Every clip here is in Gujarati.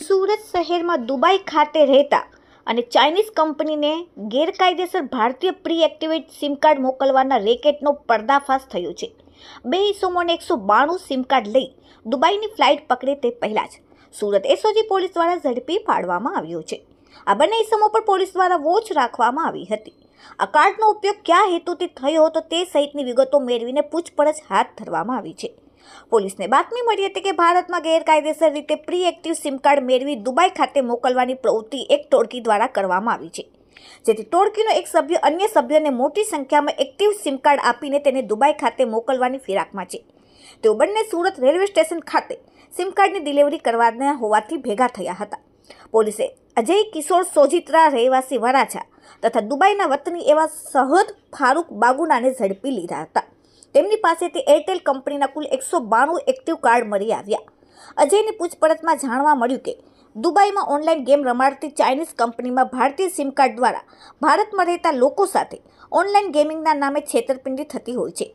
સુરત શહેરમાં દુબઈ ખાતે રહેતા અને ચાઇનીઝ કંપનીને ગેરકાયદેસર ભારતીય પ્રી એક્ટિવેટ સિમ કાર્ડ મોકલવાના રેકેટનો પર્દાફાશ થયો છે બે ઇસમોને એકસો બાણું સિમ કાર્ડ લઈ દુબઈની ફ્લાઇટ પકડે તે પહેલાં જ સુરત એસઓજી પોલીસ દ્વારા ઝડપી પાડવામાં આવ્યો છે આ બંને ઇસમો પર પોલીસ દ્વારા વોચ રાખવામાં આવી હતી આ કાર્ડનો ઉપયોગ ક્યાં હેતુથી થયો હતો તે સહિતની વિગતો મેળવીને પૂછપરછ હાથ ધરવામાં આવી છે પોલીસને બાતમી મળી હતી કે ભારતમાં ગેરકાયદેસર રીતે પ્રી એક્ટિવ સિમ કાર્ડ મેળવી દુબઈ ખાતે મોકલવાની પ્રવૃત્તિ એક ટોળકી દ્વારા કરવામાં આવી છે જેથી ટોળકીનો એક સભ્ય અન્ય સભ્યોને મોટી સંખ્યામાં એક્ટિવ સિમ કાર્ડ આપીને તેને દુબઈ ખાતે મોકલવાની ફિરાકમાં છે તેઓ બંને સુરત રેલવે સ્ટેશન ખાતે સિમ કાર્ડની ડિલિવરી કરવાના હોવાથી ભેગા થયા હતા પોલીસે અજય કિશોર સોજિત્રા રહેવાસી વરાછા તથા દુબઈના વતની એવા સહદ ફારૂક બાગુનાને ઝડપી લીધા હતા તેમની પાસેથી એરટેલ કંપનીના કુલ એકસો બાણું એક્ટિવ કાર્ડ મળી આવ્યા અજયની પૂછપરછમાં જાણવા મળ્યું કે દુબઈમાં ઓનલાઈન ગેમ રમાડતી ચાઇનીઝ કંપનીમાં ભારતીય સિમ કાર્ડ દ્વારા ભારતમાં રહેતા લોકો સાથે ઓનલાઈન ગેમિંગના નામે છેતરપિંડી થતી હોય છે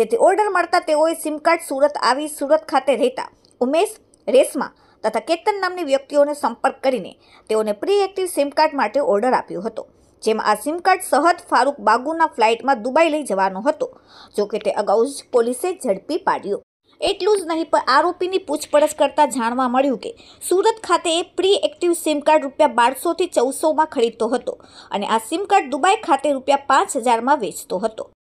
જેથી ઓર્ડર મળતા તેઓએ સિમ કાર્ડ સુરત આવી સુરત ખાતે રહેતા ઉમેશ રેશમા તથા કેતન નામની વ્યક્તિઓને સંપર્ક કરીને તેઓને પ્રી એક્ટિવ સિમ કાર્ડ માટે ઓર્ડર આપ્યો હતો જેમાં આ સિમ કાર્ડ સહદ ફારૂક બાગુના ફ્લાઇટમાં દુબઈ લઈ જવાનો હતો જોકે તે અગાઉ જ પોલીસે ઝડપી પાડ્યો એટલું જ નહીં પણ આરોપીની પૂછપરછ કરતાં જાણવા મળ્યું કે સુરત ખાતે એ પ્રી એક્ટિવ સિમ કાર્ડ રૂપિયા બારસોથી ચૌદસોમાં ખરીદતો હતો અને આ સિમ કાર્ડ દુબઈ ખાતે રૂપિયા પાંચ હજારમાં વેચતો હતો